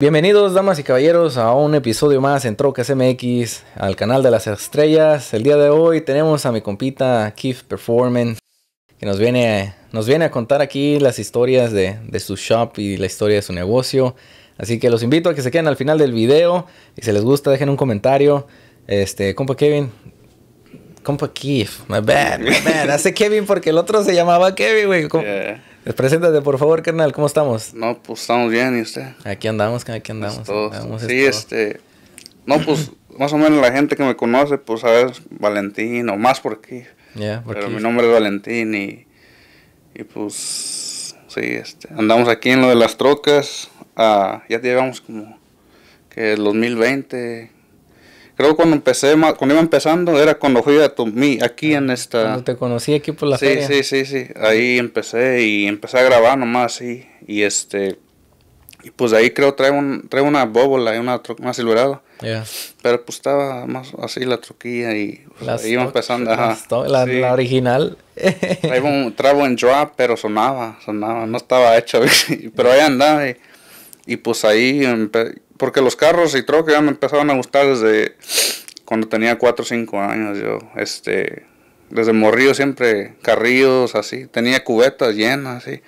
Bienvenidos damas y caballeros a un episodio más en Trocas MX, al canal de las estrellas. El día de hoy tenemos a mi compita Keith Performance, que nos viene, nos viene a contar aquí las historias de, su shop y la historia de su negocio. Así que los invito a que se queden al final del video y si les gusta dejen un comentario. Este, compa Kevin, compa Keith, my bad, my bad. Hace Kevin porque el otro se llamaba Kevin, güey. Eh, preséntate, por favor, carnal, ¿cómo estamos? No, pues estamos bien, ¿y usted? Aquí andamos, aquí pues, andamos. sí, este. No, pues más o menos la gente que me conoce, pues ver, Valentín o más por aquí. porque... Pero mi nombre es Valentín y, y pues sí, este, andamos aquí en lo de las trocas. Ah, ya llevamos como que el 2020, creo cuando empecé, cuando iba empezando, era cuando fui a aquí ah, en esta... Cuando te conocí aquí por la sí, feria. Sí, sí, sí, ahí empecé y empecé a grabar nomás, sí, y este... Y pues ahí creo trae, un, una bóbola y una, más silverado. Ya. Pero pues estaba más así la truquilla y pues, iba empezando. Ajá. La, la, original. Traigo un trabo en drop, pero sonaba, sonaba, no estaba hecho. pero ahí andaba y, y pues ahí porque los carros y troques ya me empezaron a gustar desde cuando tenía 4 o 5 años. Yo, este, desde morrillo siempre carrillos así. Tenía cubetas llenas, así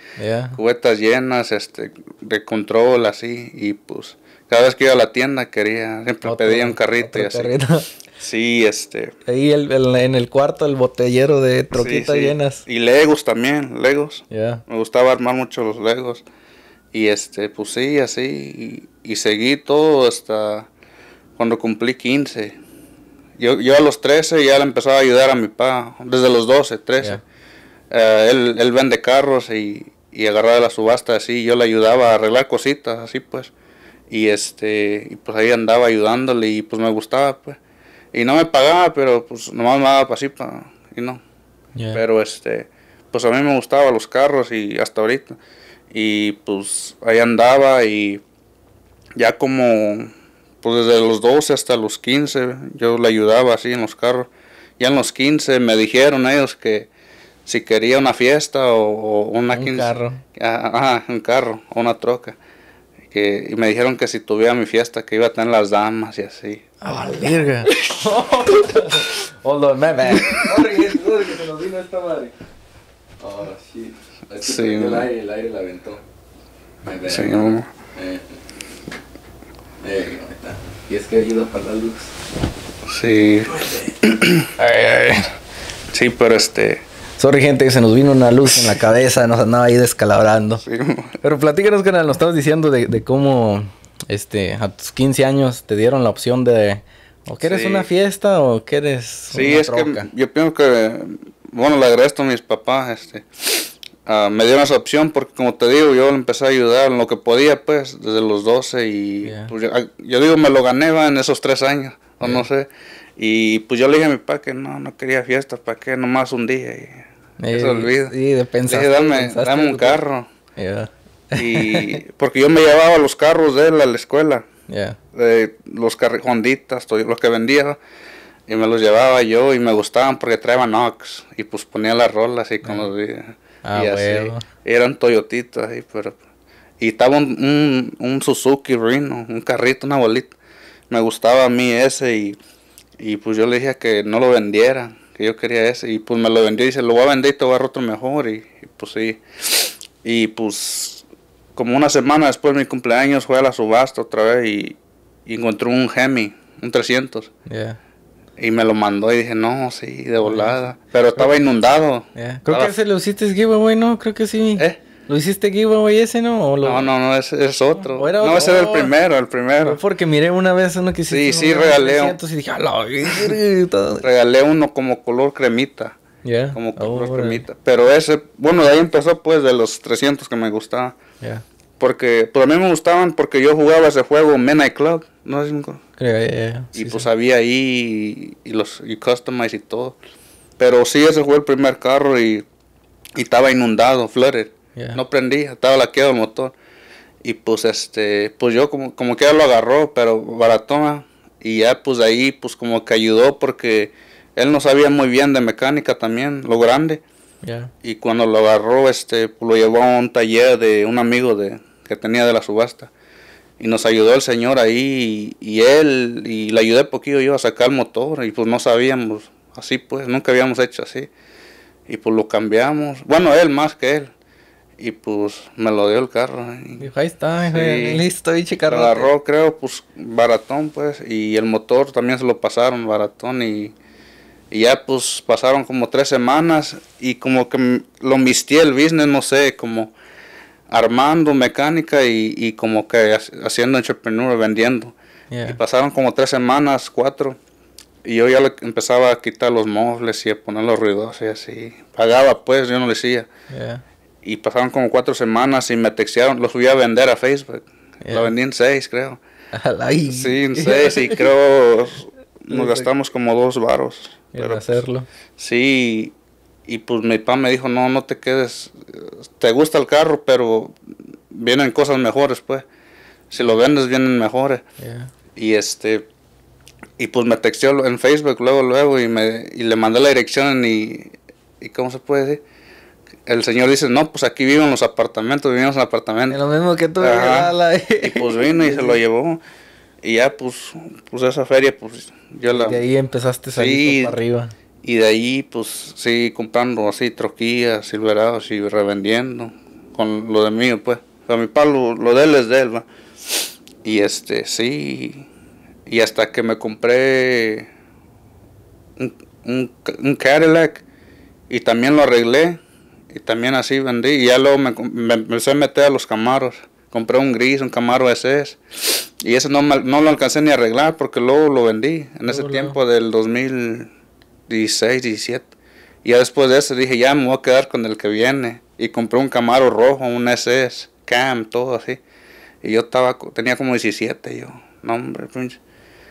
Cubetas llenas, este, de control así. Y pues, cada vez que iba a la tienda quería, siempre pedía un carrito y así. Sí, este. Ahí en el cuarto, el botellero de troquitas llenas. Y Legos también, Legos. Me gustaba armar mucho los Legos. Y este, pues sí, así. Y, seguí todo hasta cuando cumplí 15. Yo, yo a los 13 ya le empezaba a ayudar a mi papá, desde los 12, 13. Eh, él, él, vende carros y, y agarraba la subasta así. Yo le ayudaba a arreglar cositas, así pues. Y este, y pues ahí andaba ayudándole y pues me gustaba, pues. Y no me pagaba, pero pues nomás me daba para así, para, y no. Pero este, pues a mí me gustaban los carros y hasta ahorita. Y pues ahí andaba y ya como pues, desde los 12 hasta los 15 yo le ayudaba así en los carros. Ya en los 15 me dijeron ellos que si quería una fiesta o, una un carro. Ah, un carro, una troca. Que, y me dijeron que si tuviera mi fiesta que iba a tener las damas y así. ¡A la verga! Hold on, man. que se nos vino esta madre. Oh, sí el aire, la aventó. Eh, eh, y es que ayuda para la luz. Sí. ay, Sí, pero este. Sorry, gente, que se nos vino una luz en la cabeza, nos andaba ahí descalabrando. pero platícanos, que nos estabas diciendo de, de, cómo este, a tus 15 años te dieron la opción de. ¿O que eres una fiesta o quieres.? Sí, una es que yo pienso que. Bueno, le agradezco a mis papás, este Ah, me dieron esa opción porque como te digo, yo le empecé a ayudar en lo que podía, pues, desde los 12 y pues, ah, yo, digo, me lo gané en esos tres años, o no sé. Y pues yo le dije a mi papá que no, no quería fiestas, ¿para qué? Nomás un día y se eh, olvida. Sí, de pensar. dame, un carro. y porque yo me llevaba los carros de él a la escuela. Yeah. los carrijonditas, los que vendía. Y me los llevaba yo y me gustaban porque traían Ox. Y pues ponía las rolas y con Ah, y Eran Toyotitas pero. Y estaba un, Suzuki Reno, un carrito, una bolita. Me gustaba a mí ese y, y pues yo le dije que no lo vendiera, que yo quería ese. Y pues me lo vendió y dice, lo voy a vender y te voy a dar otro mejor. Y, pues sí. Y pues como una semana después de mi cumpleaños fue a la subasta otra vez y, encontró un Hemi, un 300. Yeah. Y me lo mandó y dije, no, sí, de volada. Pero estaba inundado. Eh, creo que ese lo hiciste giveaway, ¿no? Creo que sí. ¿Eh? ¿Lo hiciste giveaway ese, no? ¿O lo... No, no, no, es, es otro. no, ese era el oh. primero, el primero. Porque miré una vez uno que hiciste. Sí, sí, regalé. uno. Y dije, regalé uno como color cremita. Yeah. Como color cremita. Pero ese, bueno, de ahí empezó pues de los 300 que me gustaba. Yeah. Porque pues a mí me gustaban porque yo jugaba ese juego Men Club, ¿no? Creo, yeah, y pues había ahí y, los y customize y todo. Pero sí, ese fue el primer carro y, y estaba inundado, flooded. No prendía, estaba la queda del motor. Y pues este, pues yo como, como que él lo agarró, pero Baratoma Y ya pues ahí pues como que ayudó porque él no sabía muy bien de mecánica también, lo grande. Y cuando lo agarró, este, pues, lo llevó a un taller de un amigo de, que tenía de la subasta. Y nos ayudó el señor ahí y, él, y le ayudé poquito yo a sacar el motor y pues no sabíamos, así pues, nunca habíamos hecho así. Y pues lo cambiamos, bueno, él más que él. Y pues me lo dio el carro. ¿eh? Y, ahí está, listo, y carro Lo agarró, creo, pues baratón, pues. Y el motor también se lo pasaron baratón. Y, y ya pues pasaron como tres semanas y como que lo mistié el business, no sé, como armando mecánica y, como que haciendo entrepreneur, vendiendo. Y pasaron como tres semanas, cuatro. Y yo ya empezaba a quitar los muebles y a poner los ruidos y así. Pagaba pues, yo no le decía. Y pasaron como cuatro semanas y me textearon, lo subí a vender a Facebook. Lo vendí en seis, creo. sí, en seis y creo nos gastamos como dos varos. Pero, pues, hacerlo. sí, y pues mi papá me dijo, no, no te quedes, te gusta el carro, pero vienen cosas mejores, pues. Si lo vendes, vienen mejores. Y este, y pues me texteó en Facebook luego, luego, y, me, y le mandé la dirección y, y, ¿cómo se puede decir? El señor dice, no, pues aquí viven los apartamentos, vivimos en apartamentos. Lo mismo que tú. y pues vino y se lo llevó. Y ya, pues, pues esa feria, pues yo la... De ahí empezaste a salir para arriba. Y de ahí, pues, seguí comprando así troquillas, silverados y revendiendo con lo de mío, pues. O mi palo lo, de él es de él, ¿va? Y este, sí. Y hasta que me compré un, un, Cadillac y también lo arreglé y también así vendí. Y ya luego me, empecé a meter a los camaros. Compré un gris, un camaro SS. Y ese no, no lo alcancé ni a arreglar porque luego lo vendí en ese tiempo del 2000. 16, 17. Y ya después de eso dije, ya me voy a quedar con el que viene. Y compré un Camaro rojo, un SS, Cam, todo así. Y yo estaba, tenía como 17, yo. No, hombre,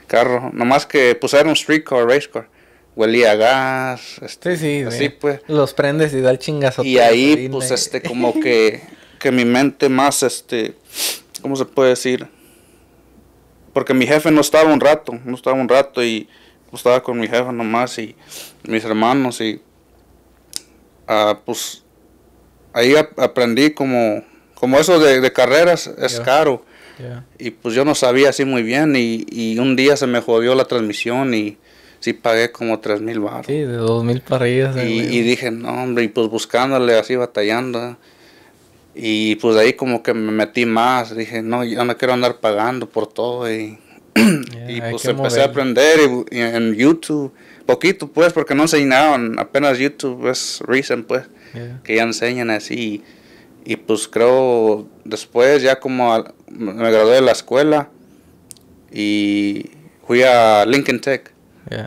carro. Nomás que pues, era un street car, race car. Huelía gas, este, sí, sí, así pues. Los prendes y da el chingazo. Y ahí, pues, este, como que, que mi mente más, este, ¿cómo se puede decir? Porque mi jefe no estaba un rato, no estaba un rato y estaba con mi jefa nomás y mis hermanos y ah, pues ahí aprendí como, como eso de, carreras es caro. Y pues yo no sabía así muy bien y, un día se me jodió la transmisión y sí pagué como tres mil baros. Sí, de dos mil para Y, dije, no hombre, y pues buscándole así, batallando. Y pues ahí como que me metí más, dije, no, yo no quiero andar pagando por todo y y pues empecé a aprender en YouTube, poquito pues, porque no enseñaron apenas YouTube es recent pues, que ya enseñan así. Y, pues creo después ya como me gradué de la escuela y fui a Lincoln Tech,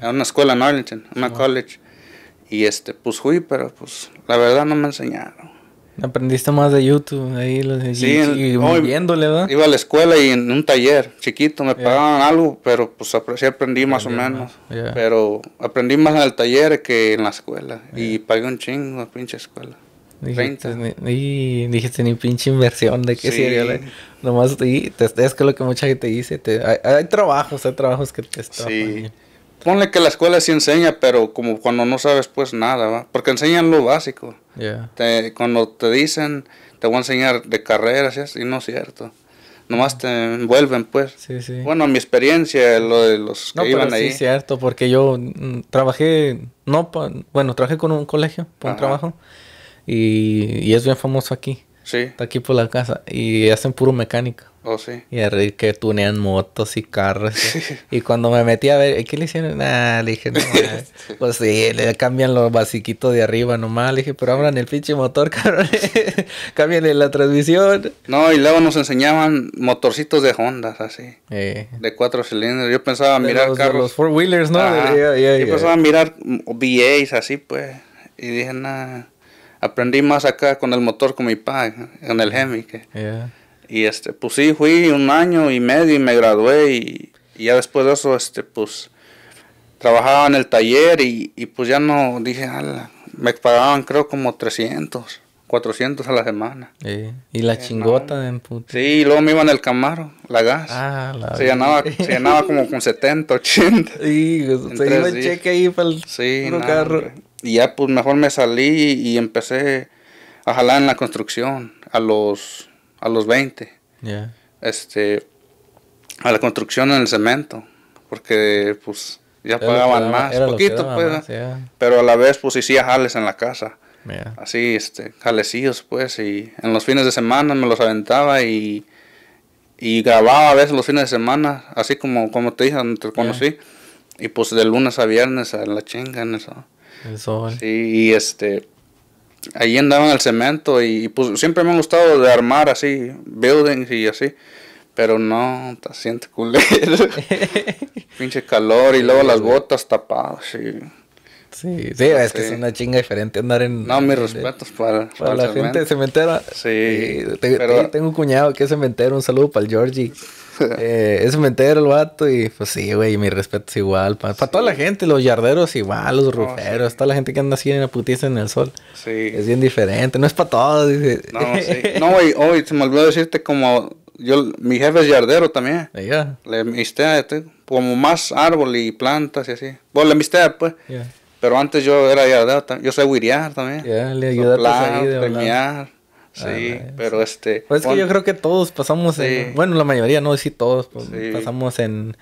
a una escuela en Arlington, una college. Y este, pues fui, pero pues la verdad no me enseñaron. Aprendiste más de YouTube, ahí los, sí, y, viéndole, Iba a la escuela y en un taller chiquito me pagaban algo, pero pues sí aprendí más o menos. Pero aprendí más en el taller que en la escuela. Y pagué un chingo la pinche escuela. Dijiste, y dijiste ni pinche inversión de que sí. sirve. Nomás, y te, es que lo que mucha gente dice, hay, trabajos, hay trabajos que te están ponle que la escuela sí enseña, pero como cuando no sabes pues nada, ¿va? Porque enseñan lo básico. Te, cuando te dicen, te voy a enseñar de carreras y no es cierto. Nomás te envuelven, pues. Bueno, mi experiencia, lo de los que no, pero ahí. Sí, es cierto, porque yo mm, trabajé, no, bueno, trabajé con un colegio, por un trabajo, y es bien famoso aquí. Sí. Está aquí por la casa. Y hacen puro mecánica. Oh, sí. Y a que tunean motos y carros. Y cuando me metí a ver, ¿qué le hicieron? Nah, le dije, no, eh. pues sí, le cambian los basiquitos de arriba nomás. Le dije, pero abran el pinche motor, cabrón. Cámbiale la transmisión. No, y luego nos enseñaban motorcitos de Hondas, así. Eh. De cuatro cilindros. Yo pensaba mirar carlos carros. four-wheelers, ¿no? Yo pensaba mirar mm, VAs, así, pues. Y dije, nada aprendí más acá con el motor con mi pa, en el Hemi. Y este, pues sí, fui un año y medio y me gradué y, ya después de eso, este, pues trabajaba en el taller y, pues ya no dije, me pagaban creo como 300, 400 a la semana. Y la eh, chingota de Sí, y luego me iba en el Camaro, la gas. Ah, se, llenaba, se llenaba como con 70, 80. Sí, se iba el cheque ahí para el carro. Y ya pues mejor me salí y empecé a jalar en la construcción a los, a los 20. Este, a la construcción en el cemento, porque pues ya pagaban más, poquito pues, pero a la vez pues hacía jales en la casa. Así, este, jalecillos pues, y en los fines de semana me los aventaba y, grababa a veces los fines de semana, así como, como te dije, te conocí. Y pues de lunes a viernes a la chinga en eso. El Sí, y este. Ahí andaban el cemento y pues siempre me ha gustado de armar así, buildings y así. Pero no, te sientes culero. Pinche calor y luego las botas tapadas. Sí. Sí, es que es una chinga diferente andar en. No, mis respetos para, para, la cemento. gente cementera. Sí. tengo un cuñado que es cementero, un saludo para el Georgie. eh, es entero el vato y pues sí, güey, mi respeto es igual. Para toda la gente, los yarderos igual, los ruferos, toda la gente que anda así en la putiza en el sol. Sí. Es bien diferente, no es para todos. No, güey, hoy oh, se me olvidó decirte como yo, mi jefe es yardero también. Le mistea, este, como más árbol y plantas y así. Bueno, le mistea, pues. Pero antes yo era yardero, yo sé huiriar también. Ya, le a Sí, ah, pero este... Pues es que yo creo que todos pasamos Bueno, la mayoría, no decir todos, pues, pasamos en,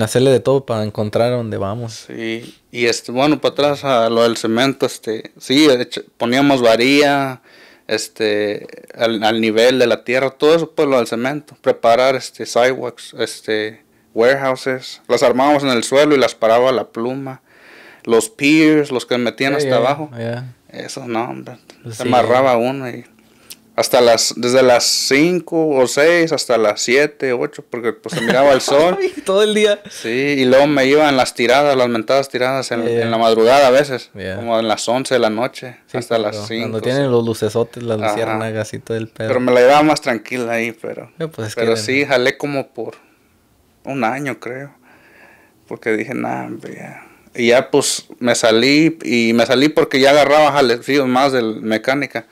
hacerle de todo para encontrar dónde vamos. Sí, y este, bueno, para atrás a lo del cemento, este, sí, poníamos varía, este, al, nivel de la tierra, todo eso, pues lo del cemento, preparar, este, sidewalks, este, warehouses, las armábamos en el suelo y las paraba la pluma, los piers, los que metían hasta abajo, eso no, pues se amarraba uno y hasta las desde las 5 o 6 hasta las 7, 8, porque pues se miraba el sol todo el día. Sí, y luego me iban las tiradas, las mentadas tiradas en, la madrugada a veces, como en las 11 de la noche hasta las 5. Cuando tienen los lucesotes, las luciérnagas y todo el pedo. Pero me la llevaba más tranquila ahí, pero eh, pues, Pero sí jalé como por un año, creo. Porque dije, "Nah, y ya pues me salí y me salí porque ya agarraba jalecidos más de mecánica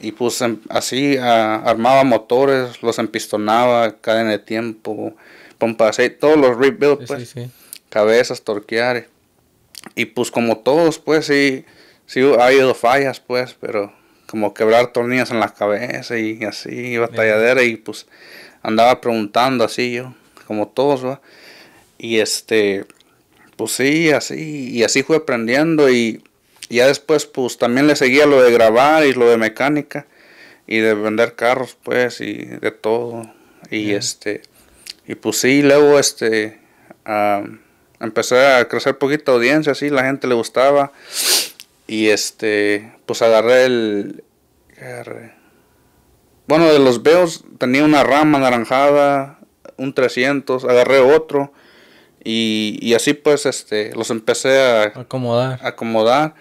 y pues em, así armaba motores, los empistonaba, cadena de tiempo, pompa aceite, todos los rebuilds pues. cabezas, torquear. Y pues como todos, pues sí, sí ha habido fallas, pues, pero como quebrar tornillas en la cabeza y así, batalladera, y pues andaba preguntando así yo, como todos, ¿va? Y este, pues sí, así, y así fue aprendiendo y ya después, pues también le seguía lo de grabar y lo de mecánica y de vender carros, pues, y de todo. Y este, y pues sí, luego este, empecé a crecer poquita audiencia, así, la gente le gustaba. Y este, pues agarré el. Bueno, de los veos tenía una rama anaranjada, un 300, agarré otro. Y, así pues este los empecé a acomodar. A acomodar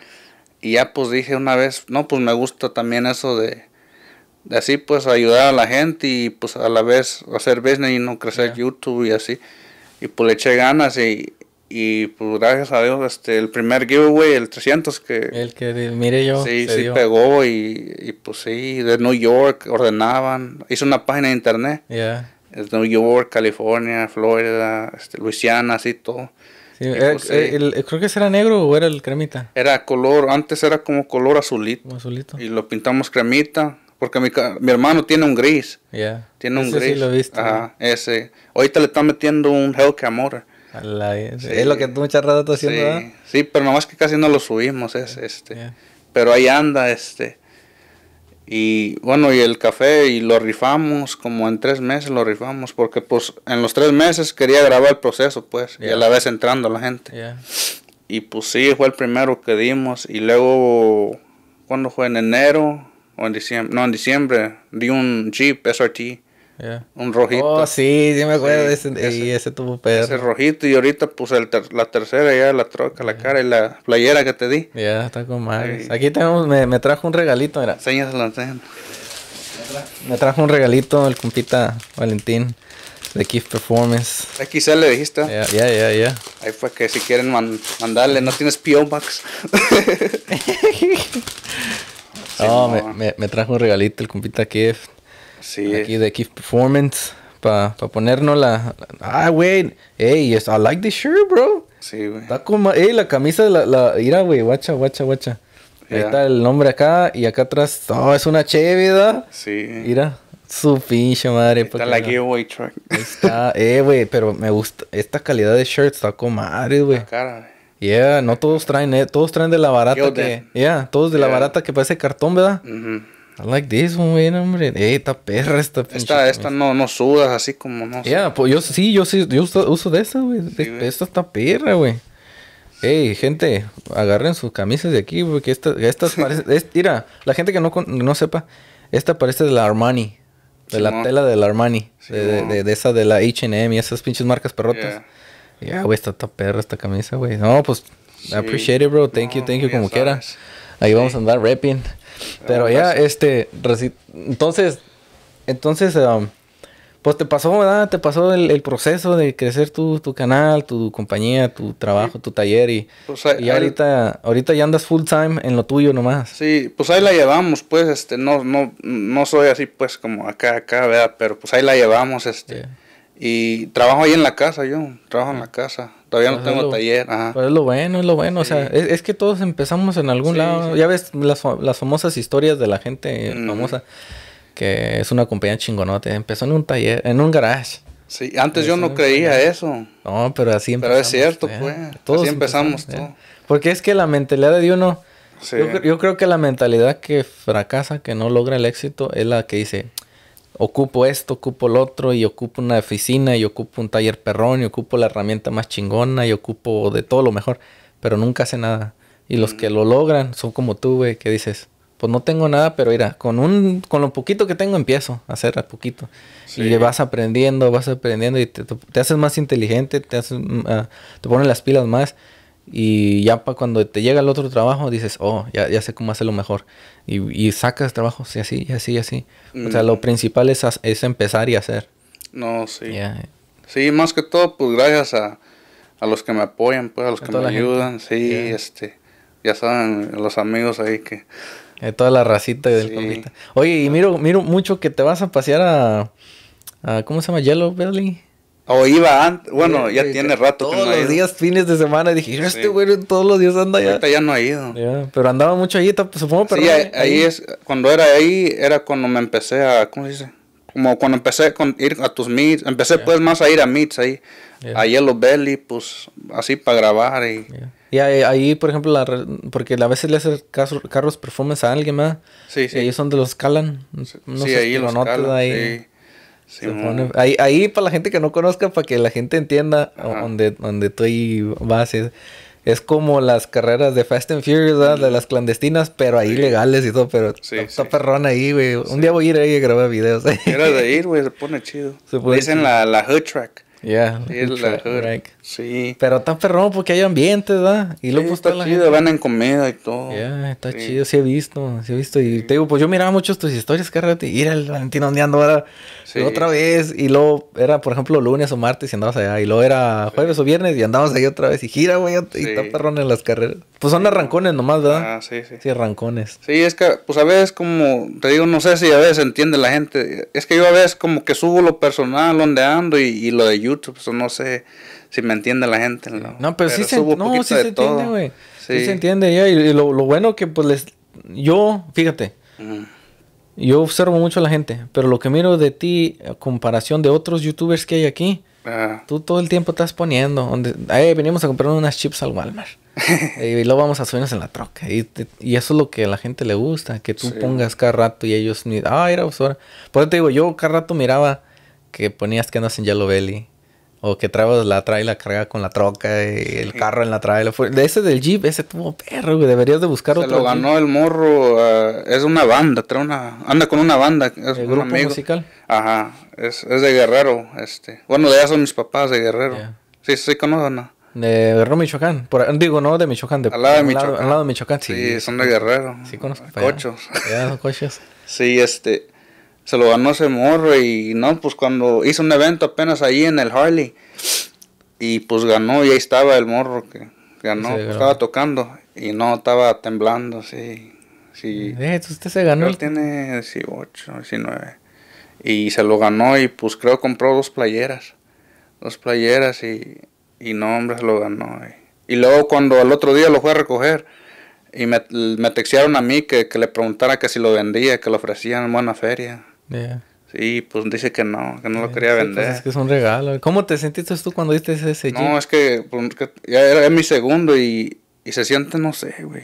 y ya pues dije una vez, no, pues me gusta también eso de, de así pues ayudar a la gente y pues a la vez hacer business y no crecer YouTube y así. Y pues le eché ganas y, y pues gracias a Dios, este, el primer giveaway, el 300 que... El que mire yo. Sí, sí pegó y, y, pues sí, de New York ordenaban, hizo una página de internet. es De New York, California, Florida, este, Luisiana, así todo. Eh, pues, eh, eh, creo que ese era negro o era el cremita. Era color, antes era como color azulito. Y lo pintamos cremita, porque mi, hermano tiene un gris. Tiene un gris. Ajá, ese. Ahorita le están metiendo un Hellcat Motor. Es lo que tú muchas rato estás haciendo. Sí, sí, pero más que casi no lo subimos, es, este. Pero ahí anda, este. Y bueno, y el café y lo rifamos como en tres meses, lo rifamos porque pues en los tres meses quería grabar el proceso pues y a la vez entrando la gente. Y pues sí, fue el primero que dimos y luego, cuando fue? En enero o en diciembre, no, en diciembre, di un Jeep SRT un rojito. Oh, sí, sí me acuerdo de ese. Ese, ese rojito. Y ahorita, puse la tercera ya, la troca, la cara y la playera que te di. Ya, está con madres. Aquí tenemos, me, trajo un regalito, mira. Enséñaselo, enséñaselo. Me trajo un regalito el compita Valentín de Kif Performance. XL le dijiste. Ya, ya, ya, Ahí fue que si quieren mandarle, no tienes PO no. me, trajo un regalito el compita Kif Sí. Aquí de Keith Performance. Para pa ponernos la, Ah, güey. Hey, I like this shirt, bro. Sí, güey. Está como. Hey, la camisa de la. la mira, güey. Guacha, guacha, guacha. Ahí está el nombre acá. Y acá atrás. Oh, es una chévida. Sí. Mira. Su pinche madre. está la giveaway truck. está. Eh, güey. Pero me gusta. Esta calidad de shirt está como madre, güey. Cara, Yeah, no todos traen, eh, todos traen de la barata que, todos de la barata que parece cartón, ¿verdad? I like this one, hombre. Ey, eh, esta perra, esta Esta, no, no sudas así como no. Ya, pues yo sí, yo sí, yo uso, uso de esta, güey. esta está perra, güey. Ey, gente, agarren sus camisas de aquí, porque esta, estas parecen. mira, la gente que no, no sepa, esta parece de la Armani. De la tela de la Armani. de, de, esa de la HM y esas pinches marcas perrotas. Ya, esta, perra, esta camisa, wey. No, pues, I appreciate it, bro. Thank you, thank you, como quiera. Ahí vamos a andar rapping. Pero ya, pues este, entonces, entonces, um, pues te pasó, ¿verdad? Te pasó el, proceso de crecer tu, tu, canal, tu compañía, tu trabajo, tu taller y, pues y ahorita, ahorita ya andas full time en lo tuyo nomás. Sí, pues ahí la llevamos, pues, este, no, no, no soy así, pues, como acá, acá, ¿verdad? Pero pues ahí la llevamos, este. Y trabajo ahí en la casa, yo, trabajo en la ah. casa. Todavía no tengo taller. Pero pues es lo bueno, es lo bueno. O sea, es, que todos empezamos en algún lado. Ya ves las, famosas historias de la gente famosa, que es una compañía chingonote. Empezó en un taller, en un garage. Sí, antes yo no creía eso. No, pero así empezamos. Pero es cierto, pues. Todos así empezamos, Porque es que la mentalidad de uno... yo creo que la mentalidad que fracasa, que no logra el éxito, es la que dice ocupo esto, ocupo el otro, y ocupo una oficina, y ocupo un taller perrón, y ocupo la herramienta más chingona, y ocupo de todo lo mejor, pero nunca hace nada. Y los mm. que lo logran son como tú, güey, que dices, pues no tengo nada, pero mira, con un, con lo poquito que tengo empiezo a hacer a poquito. Y vas aprendiendo, vas aprendiendo, y te, haces más inteligente, te, haces, mm, ah, te pones las pilas más. Y ya para cuando te llega el otro trabajo, dices, oh, ya, sé cómo hacerlo mejor. Y, sacas trabajo sí así, y así, y así. O sea, lo mm. principal es, empezar y hacer. No, sí. Sí, más que todo, pues gracias a, los que me apoyan, pues, a los que me ayudan. Sí, este, ya saben, los amigos ahí que... De eh, toda la racita del Oye, y miro, miro mucho que te vas a pasear a, ¿cómo se llama? Yellow Belly. O iba antes, bueno, ya tiene rato Todos los días, fines de semana, dije, este güero todos los días anda allá. ya no ha ido. pero andaba mucho allí, supongo, pero... ahí, es, cuando era ahí, era cuando me empecé a, ¿cómo se dice? Como cuando empecé a ir a tus meets, empecé pues más a ir a meets ahí, a Yellow Belly, pues así para grabar y... ahí, por ejemplo, la porque a veces le hacen carros perfumes a alguien, más Sí, sí. Y ellos son de los calan. No sí, sé ahí lo notas ahí ahí, ahí, para la gente que no conozca, para que la gente entienda donde, donde tú Es, como las carreras de Fast and Furious, de las clandestinas, pero ahí legales y todo. Pero está, perrón ahí, güey. Un día voy a ir ahí a grabar videos. Era de ir, güey, se pone chido. Se pone La, la hood track. Ya, sí, Pero está perrón porque hay ambiente, ¿verdad? Y luego está, chido, van en comida y todo. Ya, está chido, sí he visto, sí he visto. Y te digo, pues yo miraba mucho tus historias, carrete. Ir al Valentino ondeando ando ahora otra vez. Y luego era, por ejemplo, lunes o martes y andabas allá. Y luego era jueves o viernes y andabas ahí otra vez. Y gira, güey, y está perrón en las carreras. Pues son arrancones nomás, ¿verdad? Ah, sí, sí. Sí, arrancones. Sí, es que, pues a veces como, te digo, no sé si a veces entiende la gente. Es que yo a veces como que subo lo personal donde ando y, y lo de YouTube pues, no sé si me entiende la gente. No, pero, sí se, entiende, güey. Sí. se entiende, Y, lo, bueno que pues Yo, fíjate, yo observo mucho a la gente, pero lo que miro de ti a comparación de otros youtubers que hay aquí, Tú todo el tiempo estás poniendo. Donde, venimos a comprar unas chips al Walmart. y, luego vamos a subirnos en la troca. Y, eso es lo que a la gente le gusta. Que tú pongas cada rato y ellos... Ah, era pues, Por eso te digo, yo cada rato miraba que ponías que andas en Yellow Belly. O que traes la trae la carga con la troca y el carro en la trae. De ese del Jeep, ese tuvo perro, güey. Deberías de buscar otro. Se lo ganó el morro. Eh, es una banda, trae una, anda con una banda. Es un grupo musical? Ajá, es, es, de Guerrero. este Bueno, de allá son mis papás de Guerrero. Sí, sí, conozco. ¿no? De Guerrero, Michoacán. Por, digo, no de Michoacán. De, al lado de Michoacán. Al lado, de Michoacán, sí. Sí, son de Guerrero. Sí, conozco. Cochos. Ya, cochos. sí, este se lo ganó ese morro y no, pues cuando hizo un evento apenas ahí en el Harley y pues ganó y ahí estaba el morro que ganó, pues, estaba tocando y no, estaba temblando, sí. Eh, usted se ganó. Él tiene 18, 19 y se lo ganó y pues creo compró dos playeras, dos playeras y, y no, hombre, se lo ganó. Y, luego cuando al otro día lo fue a recoger, y me, me textearon a mí que, que le preguntara que si lo vendía, que lo ofrecían en buena feria. Yeah. Sí, pues dice que no, que no lo quería pues vender. es que es un regalo. ¿Cómo te sentiste tú cuando diste ese jeep? No, es pues, que, ya era, mi segundo y, se siente, no sé, güey.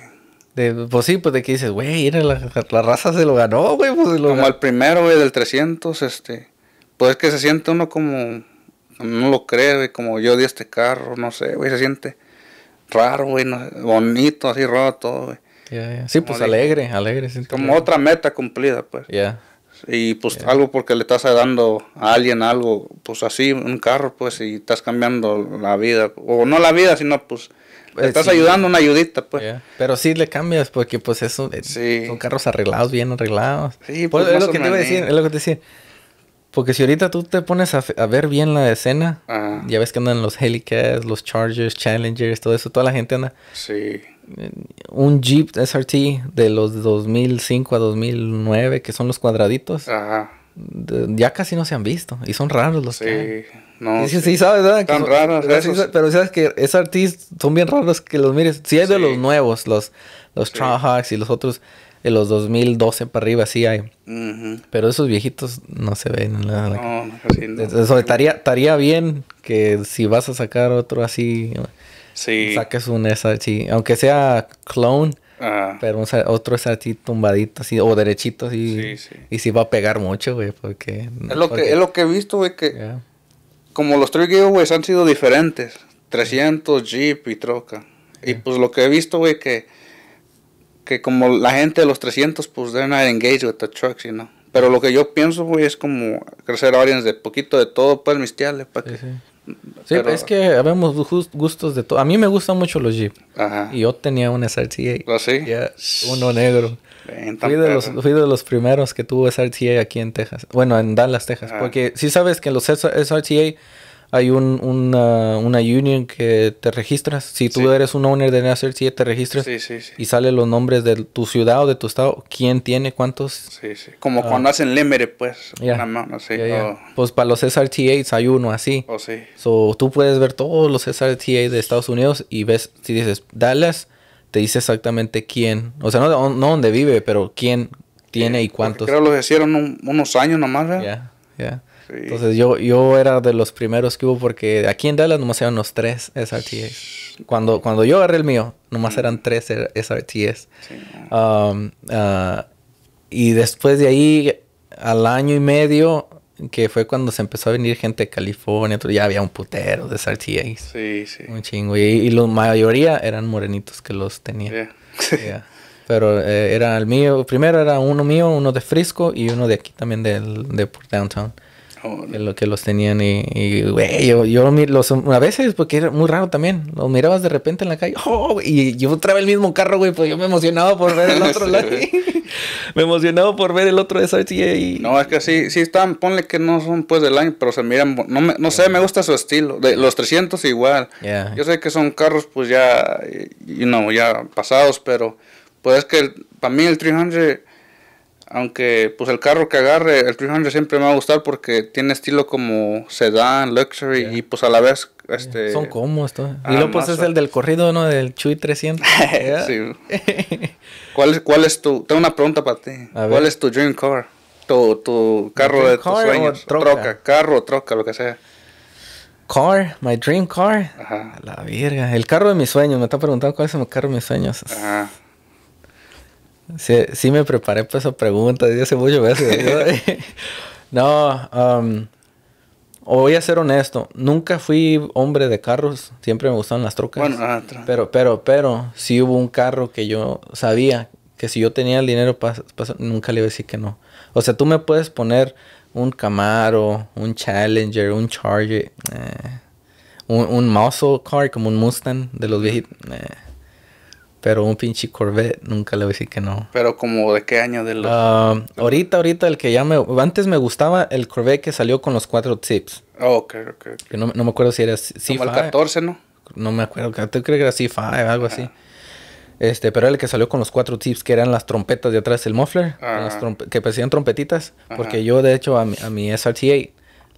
pues sí, pues de que dices, güey, la, la, raza se lo ganó, güey. Pues, como el primero, güey, del 300, este. Pues es que se siente uno como. No lo cree, güey, como yo di este carro, no sé, güey, se siente raro, güey, bonito, así roto, güey. Sí, pues alegre, alegre. Como otra meta cumplida, pues. Ya y pues algo porque le estás dando a alguien algo, pues así, un carro, pues, y estás cambiando la vida, o no la vida, sino pues... Eh, estás ayudando una ayudita, pues. Pero sí le cambias, porque pues eso eh, son carros arreglados, bien arreglados. Sí, pues, pues, es lo que te iba a decir, es lo que te decía. Porque si ahorita tú te pones a, ver bien la escena, ah. ya ves que andan los helicas los Chargers, Challengers, todo eso, toda la gente anda. Sí un Jeep SRT de los 2005 a 2009, que son los cuadraditos. Ya casi no se han visto y son raros los No, sí, sabes, Pero sabes que SRTs son bien raros que los mires. Si hay de los nuevos, los, los y los otros de los 2012 para arriba, sí hay. Pero esos viejitos no se ven. En no, estaría bien que si vas a sacar otro así Sí. Saques un SRT, aunque sea clone, pero otro SRT tumbadito así, o derechito así. Y si va a pegar mucho, güey, porque... Es lo, que, es lo que he visto, güey, que como los tres güey, han sido diferentes, 300, Jeep y troca. Y pues lo que he visto, güey, que, que como la gente de los 300, pues deben not with the trucks, you Pero lo que yo pienso, güey, es como crecer audience de poquito de todo, pues, el mistial, para que es que habemos gustos de todo. A mí me gustan mucho los Jeep. Y yo tenía un SRTA ¿Ah, uno negro. fui, de los, primeros que tuvo SRTA aquí en Texas. Bueno, en Dallas, Texas. Porque si sabes que los SRTA hay un, una, union que te registras. Si tú eres un owner de NASER, te registras y salen los nombres de tu ciudad o de tu estado. ¿Quién tiene cuántos? Sí, sí. Como ah. cuando hacen Lemere, pues. Pues para los SRTAs hay uno así. O sí. tú puedes ver todos los SRTAs de Estados Unidos y ves, si dices Dallas, te dice exactamente quién. O sea, no, no dónde vive, pero quién tiene y cuántos. Creo que los hicieron unos años nomás, ¿verdad? Ya, ya. Entonces yo, yo era de los primeros que hubo porque aquí en Dallas nomás eran los tres SRTs. Cuando, cuando yo agarré el mío, nomás eran mm. tres SRTs. Er, um, ah, y después de ahí, al año y medio, que fue cuando se empezó a venir gente de California, ya había un putero de SRTAs. Sí, sí. Un chingo. Y, la mayoría eran morenitos que los tenían. Pero eh, era el mío, primero era uno mío, uno de Frisco y uno de aquí también del, de Downtown lo, que los tenían y, güey, yo, yo los, a veces, porque era muy raro también, los mirabas de repente en la calle, oh, y yo traía el mismo carro, güey, pues yo me emocionaba por ver el otro lado. me emocionaba por ver el otro de No, es que sí, sí están, ponle que no son pues del año, pero se miran, no, no sé, me gusta su estilo, de los 300 igual. Yo sé que son carros pues ya, you ya pasados, pero pues es que para mí el 300 aunque pues el carro que agarre, el 300 siempre me va a gustar porque tiene estilo como sedán, luxury y pues a la vez este son cómodos todo. y luego ah, pues es el del corrido, ¿no? Del Chuy 300. ¿Cuál es cuál es tu tengo una pregunta para ti. ¿Cuál es tu dream car? Tu, carro de tus sueños, troca. carro, troca, lo que sea car, my dream car. Ajá. la verga. El carro de mis sueños. Me está preguntando cuál es el carro de mis sueños. Ajá. Sí, me preparé para esa pregunta dice hace muchas veces. no, um, voy a ser honesto. Nunca fui hombre de carros. Siempre me gustaban las trocas. Bueno, ah, pero, pero, pero, sí hubo un carro que yo sabía que si yo tenía el dinero, nunca le iba a decir que no. O sea, tú me puedes poner un Camaro, un Challenger, un Charger, eh, un, muscle car como un Mustang de los viejitos. Eh. Pero un pinche Corvette, nunca le voy a decir que no. Pero como de qué año de ah, ahorita, ahorita el que ya me... Antes me gustaba el Corvette que salió con los cuatro tips. Oh, ok, ok. No, me acuerdo si era C5. 14, ¿no? No me acuerdo. creo que era C5, algo así. Ah. Este, pero el que salió con los cuatro tips, que eran las trompetas de atrás, el muffler, que parecían trompetitas. Porque yo, de hecho, a mi, a mi SRT8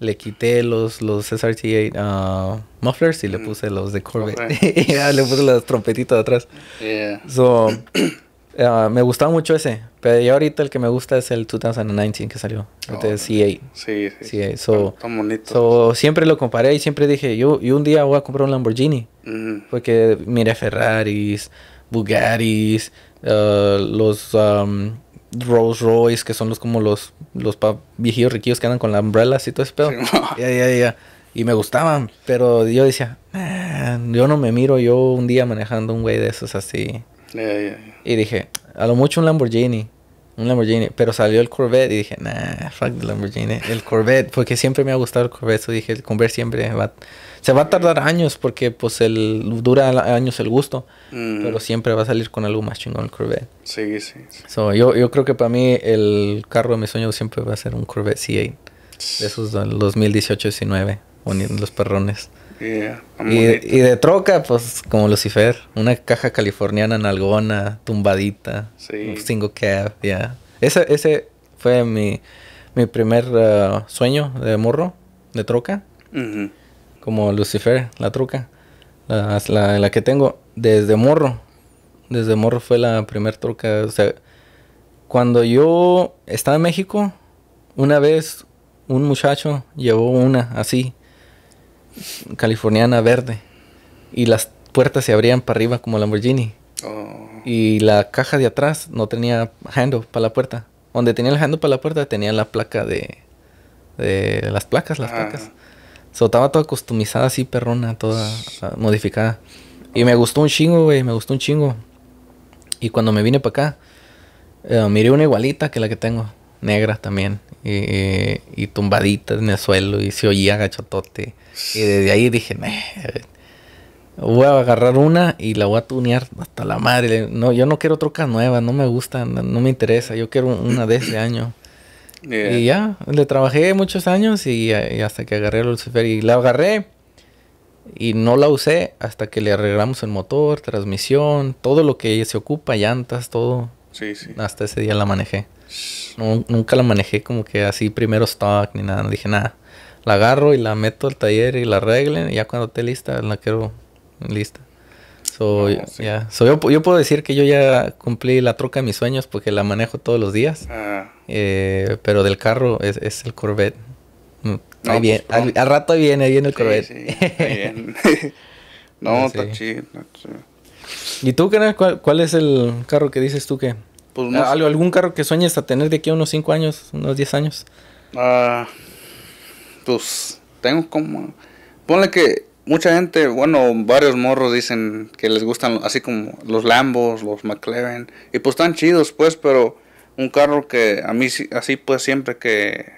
le quité los, los SRT8 uh, mufflers y le mm. puse los de Corvette. y ya le puse trompetitos de atrás. Yeah. So, uh, me gustaba mucho ese. Pero ya ahorita el que me gusta es el 2019 que salió. Oh, es C8. Sí, sí. c So, bonito. So, siempre lo comparé y siempre dije, yo, un día voy a comprar un Lamborghini. Mm. Porque miré Ferraris, Bugattis, uh, los... Um, Rolls Royce, que son los como los, los viejillos riquillos que andan con la umbrellas y todo ese pedo. ya, ya, ya. Y me gustaban, pero yo decía, yo no me miro yo un día manejando un güey de esos así. Y dije, a lo mucho un Lamborghini. Un Lamborghini, pero salió el Corvette y dije, nah, fuck the Lamborghini. El Corvette, porque siempre me ha gustado el Corvette, dije, el Corvette siempre va, se va a tardar años porque pues el dura años el gusto, mm. pero siempre va a salir con algo más chingón el Corvette. Sí, sí. yo, yo creo que para mí el carro de mis sueños siempre va a ser un Corvette C8, de esos del 2018-19 los perrones. y, de troca, pues como Lucifer, una caja californiana nalgona, tumbadita, sí. single cab, Ese, ese fue mi, mi primer eh, sueño de morro, de troca. Como Lucifer, la troca. La, la, que tengo desde morro. Desde morro fue la primer troca. O sea, cuando yo estaba en México, una vez un muchacho llevó una así californiana verde. Y las puertas se abrían para arriba como Lamborghini. Oh. Y la caja de atrás no tenía handle para la puerta. Donde tenía el handle para la puerta tenía la placa de... de las placas, las ah. placas. So, estaba toda customizada así, perrona, toda ah, modificada. Y me gustó un chingo, güey, me gustó un chingo. Y cuando me vine para acá, eh, miré una igualita que la que tengo negras también. Y, tumbaditas en el suelo y se oía gachotote. Y desde ahí dije, voy a agarrar una y la voy a tunear hasta la madre. No, yo no quiero troca nueva, no me gusta, no, me interesa. Yo quiero una de ese año. Y ya, le trabajé muchos años y, hasta que agarré el Lucifer. Y la agarré y no la usé hasta que le arreglamos el motor, transmisión, todo lo que se ocupa, llantas, todo. Hasta ese día la manejé nunca la manejé como que así primero stock ni nada. dije nada. La agarro y la meto al taller y la arreglen. Y ya cuando esté lista, la quiero lista. Ah, yo, puedo decir que yo ya cumplí la troca de mis sueños porque la manejo todos los días. Ah. Eh, pero del carro es, el Corvette. Mm, pues, al, rato viene, viene el Corvette. no, está chido, ¿Y tú, qué? cuál es el carro que dices tú que? Pues, eh, ¿Algún carro que sueñes a tener de aquí a unos 5 años, unos 10 años? Ah, pues tengo como... Ponle que mucha gente, bueno, varios morros dicen que les gustan así como los Lambos, los McLaren. Y pues están chidos, pues, pero un carro que a mí así pues siempre que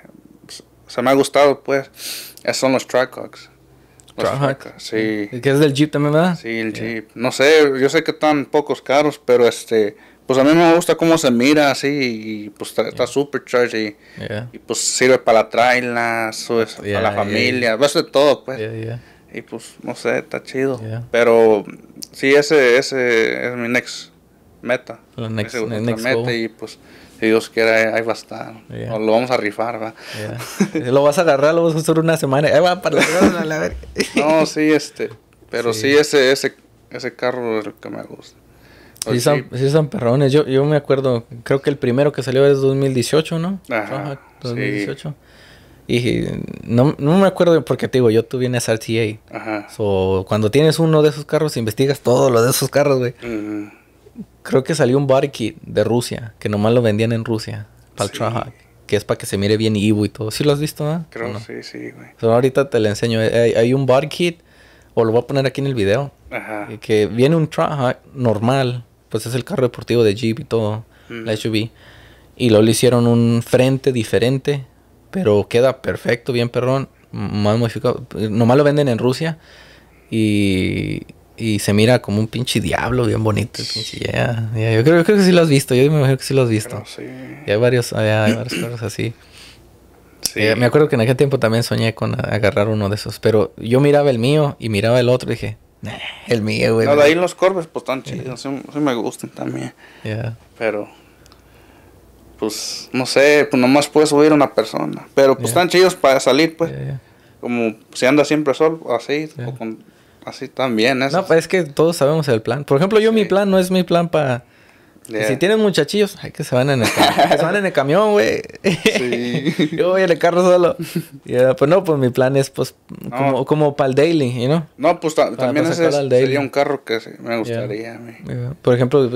se me ha gustado, pues, son los Trackhawks. Trackhawks, sí. ¿El que es del Jeep también, verdad? Sí, el Jeep. No sé, yo sé que están pocos caros, pero este pues a mí me gusta cómo se mira así y pues está, supercharged y, pues sirve para la para la familia, eso pues, de todo pues. Y pues no sé, está chido. Pero sí, ese, ese es mi next meta. La next, next meta y pues si Dios quiere, ahí va a estar. lo vamos a rifar, va. lo vas a agarrar, lo vas a usar una semana. va para la No, sí, este. Pero sí, ese, ese, ese carro es el que me gusta. Oh, sí, son, sí son perrones. Yo, yo me acuerdo, creo que el primero que salió es 2018, ¿no? Ajá, 2018. Y no, no, me acuerdo porque te digo, yo tuve en SRTA. Ajá. So, cuando tienes uno de esos carros, investigas todo lo de esos carros, güey. Creo que salió un body kit de Rusia, que nomás lo vendían en Rusia, para sí. que es para que se mire bien Ivo y todo. ¿Sí lo has visto, ah? no? Creo sí, sí, güey. ahorita te lo enseño. Eh, hay, un body kit, o lo voy a poner aquí en el video, Ajá. Eh, que viene un truck normal, pues es el carro deportivo de Jeep y todo, la SUV. Y luego le hicieron un frente diferente, pero queda perfecto, bien perrón, más modificado. Nomás lo venden en Rusia y, se mira como un pinche diablo bien bonito. Pinche, yeah, Yo, creo, que sí lo has visto, yo me imagino que sí lo has visto. Sí. Y hay varios, hay, varios carros así. Sí. Eh, me acuerdo que en aquel tiempo también soñé con agarrar uno de esos, pero yo miraba el mío y miraba el otro y dije, El mío, güey. ahí los corbes pues están chidos. Sí, me gustan también. Pero, pues, no sé, pues nomás puede subir una persona. Pero, pues, están chidos para salir, pues. Como si anda siempre solo, así, así también. No, pues es que todos sabemos el plan. Por ejemplo, yo mi plan no es mi plan para y si tienen muchachillos, hay que se van en el camión, en el camión, güey. Sí. Yo voy en el carro solo. pues no, pues mi plan es pues como, para el daily, you ¿no? No, pues también sería un carro que me gustaría. Por ejemplo,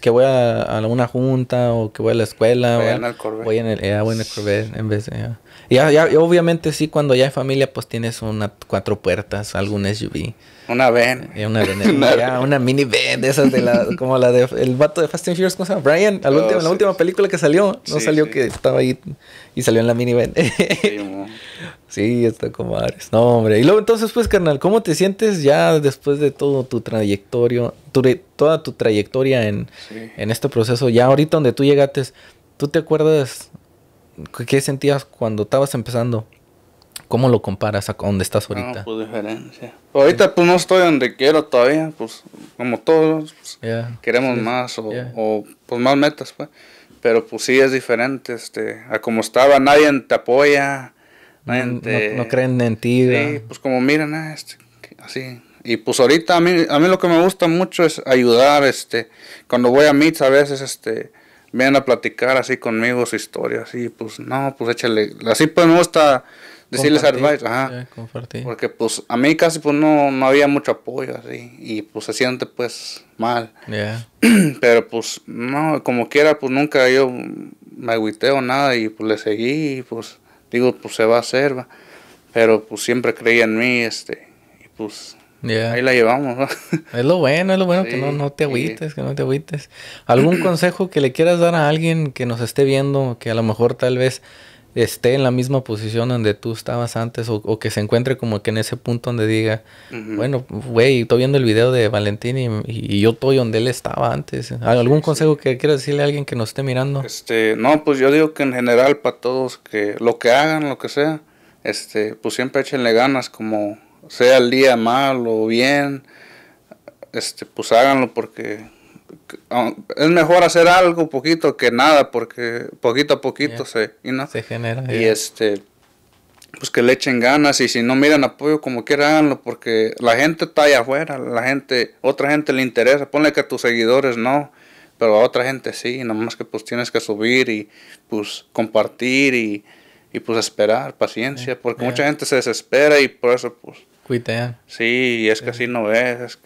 que voy a, a, una junta o que voy a la escuela, voy, en el Corvette. en voy en el Corvette en vez de ya, obviamente sí, cuando ya hay familia, pues tienes una cuatro puertas, algún SUV. Una van. Eh, una, van, eh, una mini de esas de la, como la de el vato de Fast and Furious, ¿cómo se llama? Brian, la última oh, película que salió, no salió que estaba ahí y salió en la mini sí, está como Ares. No, hombre. Y luego entonces, pues, carnal, ¿cómo te sientes ya después de todo tu trayectoria, toda tu trayectoria en, en este proceso? Ya ahorita donde tú llegaste, ¿tú te acuerdas ¿Qué sentías cuando estabas empezando? ¿Cómo lo comparas a donde estás ahorita? pues diferencia. Ahorita pues no estoy donde quiero todavía, pues como todos, pues, queremos más o, pues más metas, pues. Pero pues sí es diferente, este, a como estaba, nadie te apoya, nadie mm, no, creen en ti. Sí, pues como miran, ah, este, así. Y pues ahorita a mí, a mí lo que me gusta mucho es ayudar, este, cuando voy a meets a veces, este, Ven a platicar así conmigo su historia, así, pues no, pues échale. Así pues me gusta decirles al ajá. porque pues a mí casi pues no, había mucho apoyo así y pues se siente pues mal. Pero pues no, como quiera pues nunca yo me agüité nada y pues le seguí pues digo pues se va a hacer, va. pero pues siempre creía en mí este y pues Ahí la llevamos. Es lo bueno, es lo bueno que no, te agüites, que no te agüites. ¿Algún consejo que le quieras dar a alguien que nos esté viendo, que a lo mejor tal vez esté en la misma posición donde tú estabas antes o, que se encuentre como que en ese punto donde diga, bueno, güey, estoy viendo el video de Valentín y, yo estoy donde él estaba antes. ¿Algún consejo que quieras decirle a alguien que nos esté mirando? Este, no, pues yo digo que en general para todos, que lo que hagan, lo que sea, este, pues siempre échenle ganas como sea el día mal o bien, este, pues háganlo porque ah, es mejor hacer algo poquito que nada porque poquito a poquito se, se genera y este pues que le echen ganas y si no miran apoyo como quieran háganlo porque la gente está allá afuera, la gente, otra gente le interesa, ponle que a tus seguidores no, pero a otra gente sí, nomás que pues tienes que subir y pues compartir y, pues esperar, paciencia, porque mucha gente se desespera y por eso pues cuitean. Sí, es que así no es.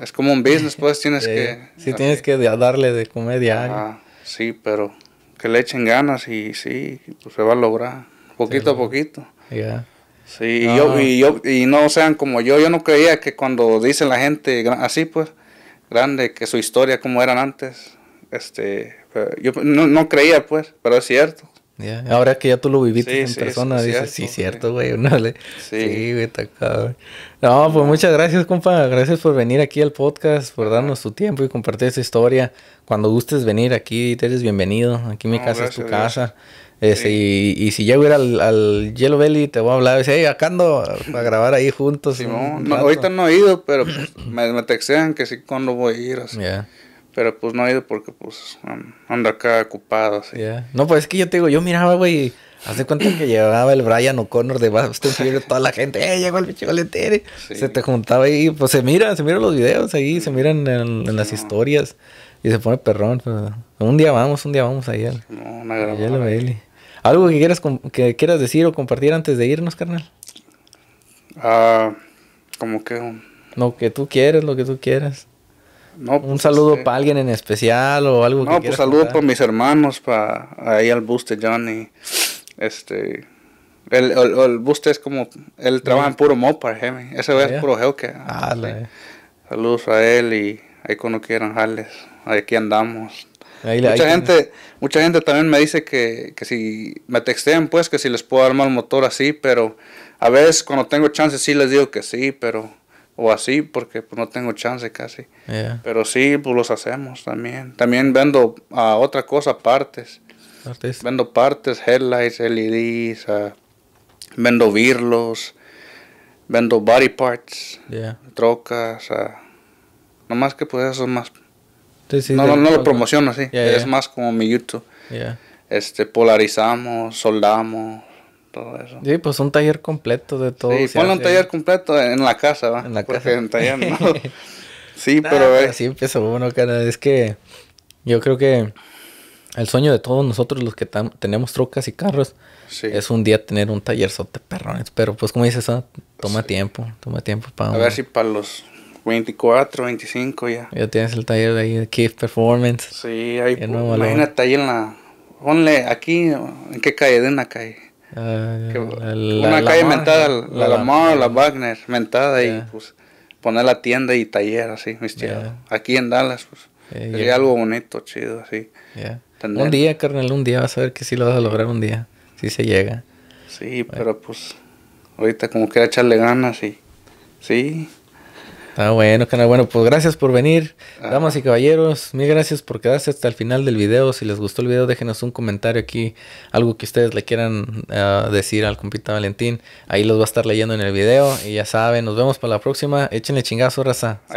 Es, como un business, pues tienes que. Sí, tienes que darle de comedia. sí, pero que le echen ganas y sí, pues se va a lograr. Poquito a poquito. Ya. Sí, y, yo, no sean como yo. Yo no creía que cuando dicen la gente así, pues, grande, que su historia como eran antes, este, yo no, no creía, pues, pero es cierto. Ahora que ya tú lo viviste en persona, dices, sí, cierto, güey. No, Sí, güey, está No, pues muchas gracias, compa. Gracias por venir aquí al podcast, por darnos tu tiempo y compartir esta historia. Cuando gustes venir aquí, te eres bienvenido. Aquí mi casa es tu casa. Este, y, si llego a ir al, Yellow Belly, te voy a hablar. Dice, hey, acá ando a grabar ahí juntos. No, ahorita no he ido, pero pues, me, textean que sí, cuando voy a ir. Pero pues no ha ido porque pues ando acá ocupado, así. No, pues es que yo te digo, yo miraba, güey, hace cuenta que llevaba el Brian O'Connor de Boston Fury, toda la gente, eh, llegó el pinche Se te juntaba ahí, pues se miran, se miran los videos ahí, se miran en, las historias y se pone perrón. Pues, un día vamos, un día vamos a ir no, ¿Algo que quieras, que quieras decir o compartir antes de irnos, carnal? Ah, como que... Lo que tú quieras lo que tú quieras. No, un pues, saludo este, para alguien en especial o algo no, pues saludo para mis hermanos, para ahí al Buste Johnny. Este. El, Buste es como. Él trabaja en puro Mopar, Ese es puro Helke. Ah, eh. Saludos a él y ahí cuando quieran, jales. Aquí andamos. mucha, gente, mucha gente también me dice que, si me textean, pues que si les puedo dar el motor así, pero a veces cuando tengo chance sí les digo que sí, pero o así, porque pues, no tengo chance casi. Pero sí, pues los hacemos también. También vendo a ah, otra cosa, partes. Vendo partes, headlights, LEDs, ah, vendo virlos, vendo body parts, trocas. Uh, nomás que pues eso es más... no, lo promociono así, es más como mi YouTube. Este, polarizamos, soldamos, todo Sí, pues un taller completo de todo. Sí, ponle un taller completo en la casa, ¿va? En la casa. sí, pero... Eh, empezó Es que yo creo que el sueño de todos nosotros los que tenemos trucas y carros es un día tener un taller sote perrones. Pero pues como dices, ah, toma tiempo, toma tiempo para... A ver si para los 24, 25 ya. Ya tienes el taller ahí de Keith Performance. Sí, ahí... Imagínate ahí en la... Ponle aquí, ¿en qué calle? en la calle. Ah, una calle mentada, la, Lamar, la Wagner, mentada y pues poner la tienda y taller así, Aquí en Dallas, pues eh, sería algo bonito, chido, así. Un día, carnal, un día vas a ver que sí lo vas a lograr un día, si se llega. Sí, pero pues ahorita como quiera echarle ganas y sí, Ah, bueno, canal. Bueno, pues gracias por venir. Ah. Damas y caballeros, mil gracias por quedarse hasta el final del video. Si les gustó el video, déjenos un comentario aquí, algo que ustedes le quieran ah, decir al compita Valentín. Ahí los va a estar leyendo en el video. Y ya saben, nos vemos para la próxima. Échenle chingazo, raza.